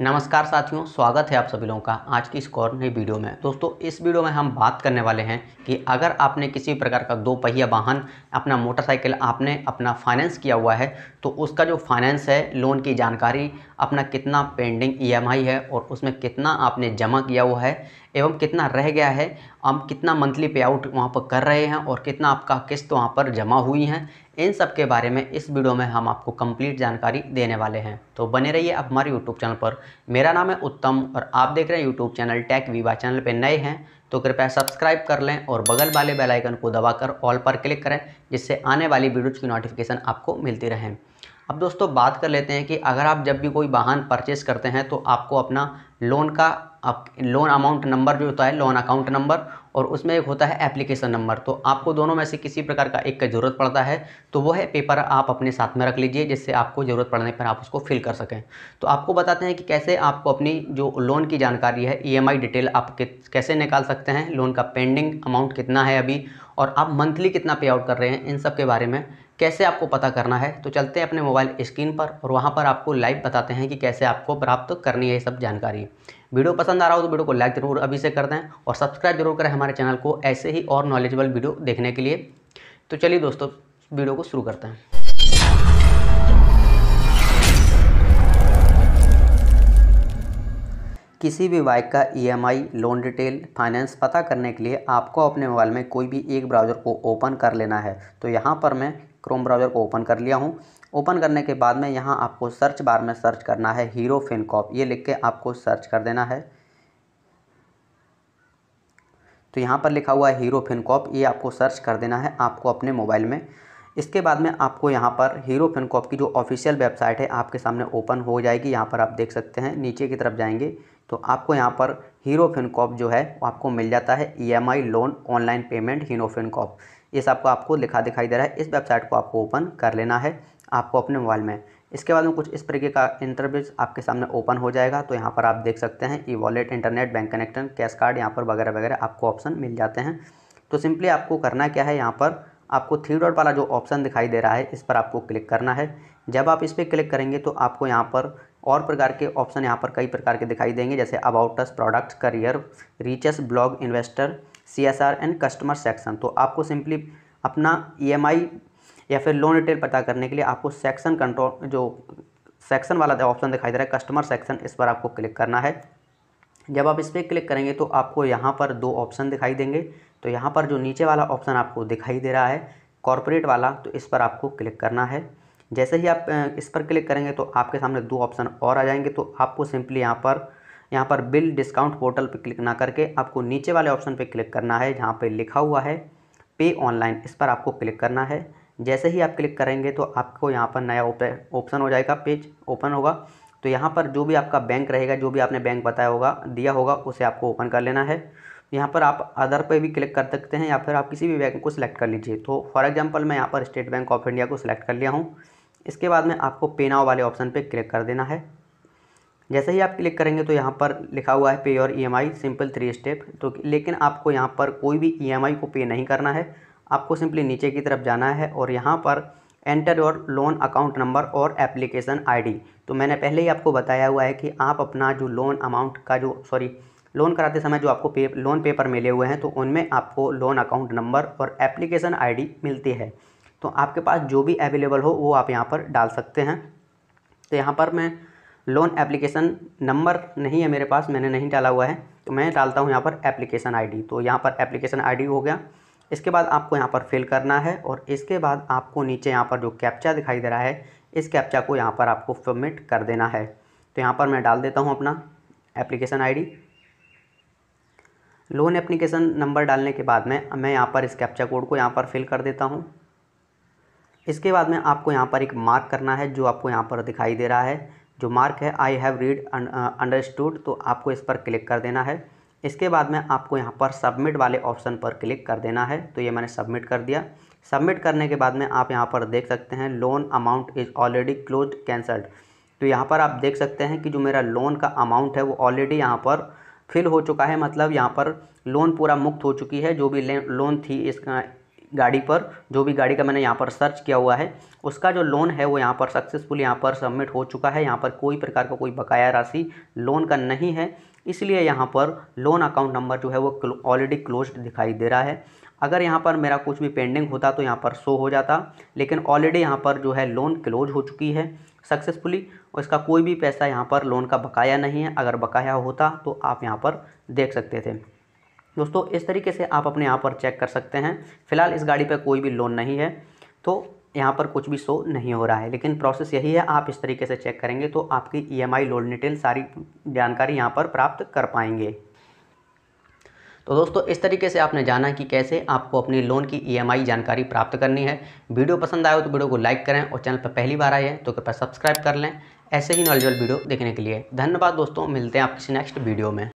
नमस्कार साथियों स्वागत है आप सभी लोगों का आज की इस कॉर नई वीडियो में दोस्तों इस वीडियो में हम बात करने वाले हैं कि अगर आपने किसी प्रकार का दो पहिया वाहन अपना मोटरसाइकिल आपने अपना फाइनेंस किया हुआ है तो उसका जो फाइनेंस है लोन की जानकारी अपना कितना पेंडिंग ईएमआई है और उसमें कितना आपने जमा किया हुआ है एवं कितना रह गया है हम कितना मंथली पे आउट वहाँ पर कर रहे हैं और कितना आपका किस्त वहाँ पर जमा हुई हैं इन सब के बारे में इस वीडियो में हम आपको कंप्लीट जानकारी देने वाले हैं तो बने रहिए आप हमारे यूट्यूब चैनल पर मेरा नाम है उत्तम और आप देख रहे हैं YouTube channel Tech Viva channel पर नए हैं तो कृपया सब्सक्राइब कर लें और बगल वाले बेलाइकन को दबाकर ऑल पर क्लिक करें जिससे आने वाली वीडियोज़ की नोटिफिकेशन आपको मिलती रहें अब दोस्तों बात कर लेते हैं कि अगर आप जब भी कोई वाहन परचेस करते हैं तो आपको अपना लोन का आप लोन अमाउंट नंबर जो होता है लोन अकाउंट नंबर और उसमें एक होता है एप्लीकेशन नंबर तो आपको दोनों में से किसी प्रकार का एक का ज़रूरत पड़ता है तो वो है पेपर आप अपने साथ में रख लीजिए जिससे आपको ज़रूरत पड़ने पर आप उसको फिल कर सकें तो आपको बताते हैं कि कैसे आपको अपनी जो लोन की जानकारी है ई e डिटेल आप कैसे निकाल सकते हैं लोन का पेंडिंग अमाउंट कितना है अभी और आप मंथली कितना पे आउट कर रहे हैं इन सब के बारे में कैसे आपको पता करना है तो चलते हैं अपने मोबाइल स्क्रीन पर और वहाँ पर आपको लाइव बताते हैं कि कैसे आपको प्राप्त करनी है ये सब जानकारी वीडियो पसंद आ रहा हो तो वीडियो को लाइक ज़रूर अभी से कर दें और सब्सक्राइब जरूर करें हमारे चैनल को ऐसे ही और नॉलेजेबल वीडियो देखने के लिए तो चलिए दोस्तों वीडियो को शुरू करते हैं किसी भी बाइक का ईएमआई लोन डिटेल फाइनेंस पता करने के लिए आपको अपने मोबाइल में कोई भी एक ब्राउज़र को ओपन कर लेना है तो यहाँ पर मैं क्रोम ब्राउज़र को ओपन कर लिया हूँ ओपन करने के बाद में यहाँ आपको सर्च बार में सर्च करना है हीरो फिनकॉप ये लिख के आपको सर्च कर देना है तो यहाँ पर लिखा हुआ है हीरो फिनकॉप ये आपको सर्च कर देना है आपको अपने मोबाइल में इसके बाद में आपको यहाँ पर हीरो फिनकॉप की जो ऑफिशियल वेबसाइट है आपके सामने ओपन हो जाएगी यहाँ पर आप देख सकते हैं नीचे की तरफ जाएंगे तो आपको यहाँ पर हीरो फिनकॉप जो है वो आपको मिल जाता है E loan online payment Hero FinCorp ये सब आपको लिखा दिखाई दे रहा है इस वेबसाइट को आपको ओपन कर लेना है आपको अपने मोबाइल में इसके बाद में कुछ इस तरीके का इंटरव्यूज आपके सामने ओपन हो जाएगा तो यहाँ पर आप देख सकते हैं E wallet internet bank connection cash card यहाँ पर वगैरह वगैरह आपको ऑप्शन मिल जाते हैं तो सिंपली आपको करना क्या है यहाँ पर आपको थ्री डॉट वाला जो ऑप्शन दिखाई दे रहा है इस पर आपको क्लिक करना है जब आप इस पर क्लिक करेंगे तो आपको यहाँ पर और प्रकार के ऑप्शन यहाँ पर कई प्रकार के दिखाई देंगे जैसे about us products career reaches blog investor C S R and customer section तो आपको सिंपली अपना ई एम आई या फिर लोन डिटेल पता करने के लिए आपको सेक्शन कंट्रोल जो सेक्शन वाला ऑप्शन दिखाई दे रहा है कस्टमर सेक्शन इस पर आपको क्लिक करना है जब आप इस पर क्लिक करेंगे तो आपको यहाँ पर दो ऑप्शन दिखाई देंगे तो यहाँ पर जो नीचे वाला ऑप्शन आपको दिखाई दे रहा है कॉरपोरेट वाला तो इस पर आपको क्लिक करना है जैसे ही आप इस पर क्लिक करेंगे तो आपके सामने दो ऑप्शन और आ जाएंगे तो आपको सिंपली यहाँ पर यहाँ पर बिल डिस्काउंट पोर्टल पर क्लिक ना करके आपको नीचे वाले ऑप्शन पर क्लिक करना है जहाँ पर लिखा हुआ है पे ऑनलाइन इस पर आपको क्लिक करना है जैसे ही आप क्लिक करेंगे तो आपको यहाँ पर नया ऑप्शन हो जाएगा पेज ओपन होगा तो यहाँ पर जो भी आपका बैंक रहेगा जो भी आपने बैंक बताया होगा दिया होगा उसे आपको ओपन कर लेना है यहाँ पर आप अदर पे भी क्लिक कर सकते हैं या फिर आप किसी भी बैंक को सिलेक्ट कर लीजिए तो फॉर एग्जांपल मैं यहाँ पर स्टेट बैंक ऑफ इंडिया को सिलेक्ट कर लिया हूँ इसके बाद में आपको नाव वाले ऑप्शन पे क्लिक कर देना है जैसे ही आप क्लिक करेंगे तो यहाँ पर लिखा हुआ है pay your E simple three step तो लेकिन आपको यहाँ पर कोई भी ई e को पे नहीं करना है आपको सिंपली नीचे की तरफ जाना है और यहाँ पर enter your loan account number और एप्लीकेशन आईडी तो मैंने पहले ही आपको बताया हुआ है कि आप अपना जो लोन अमाउंट का जो सॉरी लोन कराते समय जो आपको पे लोन पेपर मिले हुए हैं तो उनमें आपको लोन अकाउंट नंबर और एप्लीकेशन आईडी मिलती है तो आपके पास जो भी अवेलेबल हो वो आप यहाँ पर डाल सकते हैं तो यहाँ पर मैं लोन एप्लीकेशन नंबर नहीं है मेरे पास मैंने नहीं डाला हुआ है तो मैं डालता हूँ यहाँ पर एप्लीकेशन आईडी तो यहाँ पर एप्लीकेशन आईडी हो गया इसके बाद आपको यहाँ पर फिल करना है और इसके बाद आपको नीचे यहाँ पर जो कैप्चा दिखाई दे रहा है इस कैप्चा को यहाँ पर आपको सबमिट कर देना है तो यहाँ पर मैं डाल देता हूँ अपना application ID loan application number डालने के बाद में मैं यहाँ पर इस कैप्चा कोड को यहाँ पर फिल कर देता हूँ इसके बाद में आपको यहाँ पर एक मार्क करना है जो आपको यहाँ पर दिखाई दे रहा है जो मार्क है आई हैव रीड अंडरस्टूड तो आपको इस पर क्लिक कर देना है इसके बाद में आपको यहाँ पर सबमिट वाले ऑप्शन पर क्लिक कर देना है तो ये मैंने सबमिट कर दिया सबमिट करने के बाद में आप यहाँ पर देख सकते हैं loan amount is already close cancelled तो यहाँ पर आप देख सकते हैं कि जो मेरा लोन का अमाउंट है वो ऑलरेडी यहाँ पर फिल हो चुका है मतलब यहाँ पर लोन पूरा मुक्त हो चुकी है जो भी लोन थी इस गाड़ी पर जो भी गाड़ी का मैंने यहाँ पर सर्च किया हुआ है उसका जो लोन है वो यहाँ पर सक्सेसफुल यहाँ पर सबमिट हो चुका है यहाँ पर कोई प्रकार का कोई बकाया राशि लोन का नहीं है इसलिए यहाँ पर लोन अकाउंट नंबर जो है वो ऑलरेडी क्लोज दिखाई दे रहा है अगर यहाँ पर मेरा कुछ भी पेंडिंग होता तो यहाँ पर शो हो जाता लेकिन ऑलरेडी यहाँ पर जो है लोन क्लोज हो चुकी है सक्सेसफुली और इसका कोई भी पैसा यहाँ पर लोन का बकाया नहीं है अगर बकाया होता तो आप यहाँ पर देख सकते थे दोस्तों इस तरीके से आप अपने यहाँ पर चेक कर सकते हैं फिलहाल इस गाड़ी पर कोई भी लोन नहीं है तो यहाँ पर कुछ भी शो नहीं हो रहा है लेकिन प्रोसेस यही है आप इस तरीके से चेक करेंगे तो आपकी E M I loan detail सारी जानकारी यहाँ पर प्राप्त कर पाएंगे तो दोस्तों इस तरीके से आपने जाना कि कैसे आपको अपनी लोन की ईएमआई e जानकारी प्राप्त करनी है वीडियो पसंद आए तो वीडियो को लाइक करें और चैनल पर पहली बार आए हैं तो कृपया सब्सक्राइब कर लें ऐसे ही नॉलेजल वीडियो देखने के लिए धन्यवाद दोस्तों मिलते हैं आप किसी नेक्स्ट वीडियो में